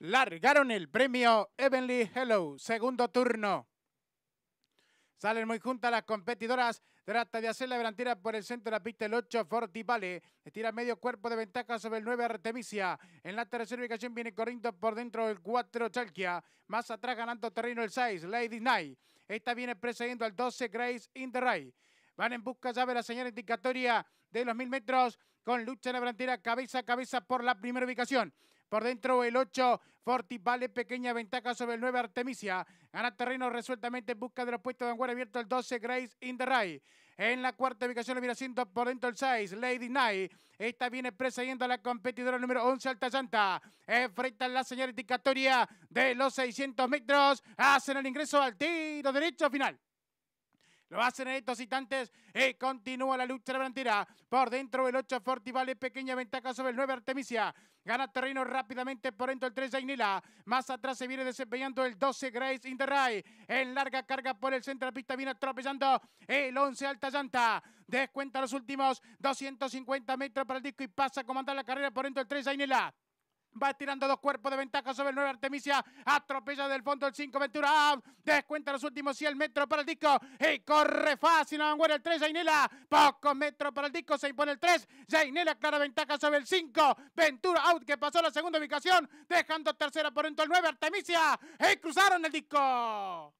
Largaron el premio Evenly Hello, segundo turno. Salen muy juntas las competidoras. Trata de hacer la delantera por el centro de la pista el 8, Vale. Estira medio cuerpo de ventaja sobre el 9, Artemisia. En la tercera ubicación viene corriendo por dentro el 4, Chalkia. Más atrás ganando terreno el 6, Lady Night. Esta viene precediendo al 12, Grace in the Ray. Van en busca ya de la señal indicatoria de los 1000 metros con lucha en la delantera cabeza a cabeza por la primera ubicación. Por dentro el 8, Vale pequeña ventaja sobre el 9, Artemisia. Gana terreno resueltamente en busca de los puestos de vanguardia abierto el 12, Grace in the Ray. En la cuarta ubicación lo viene haciendo por dentro el 6, Lady Night. Esta viene precediendo a la competidora número 11, Alta Santa. Enfrentan la señal indicatoria de los 600 metros. Hacen el ingreso al tiro derecho final. Lo hacen en estos instantes y eh, continúa la lucha de la Por dentro el 8 Vale, pequeña ventaja sobre el 9 Artemisia. Gana terreno rápidamente por dentro el 3 Ainela. Más atrás se viene desempeñando el 12 Grace Interray. En larga carga por el centro de la pista viene atropellando el 11 Alta Llanta. Descuenta los últimos 250 metros para el disco y pasa a comandar la carrera por dentro el 3 Ainela. Va tirando dos cuerpos de ventaja sobre el 9 Artemisia. Atropella del fondo el 5 Ventura. Out. Descuenta los últimos 100 metros para el disco. Y corre fácil a el 3 Zainela. Pocos metros para el disco. Se impone el 3. Zainela clara ventaja sobre el 5. Ventura out que pasó la segunda ubicación. Dejando tercera por dentro el 9 Artemisia. Y cruzaron el disco.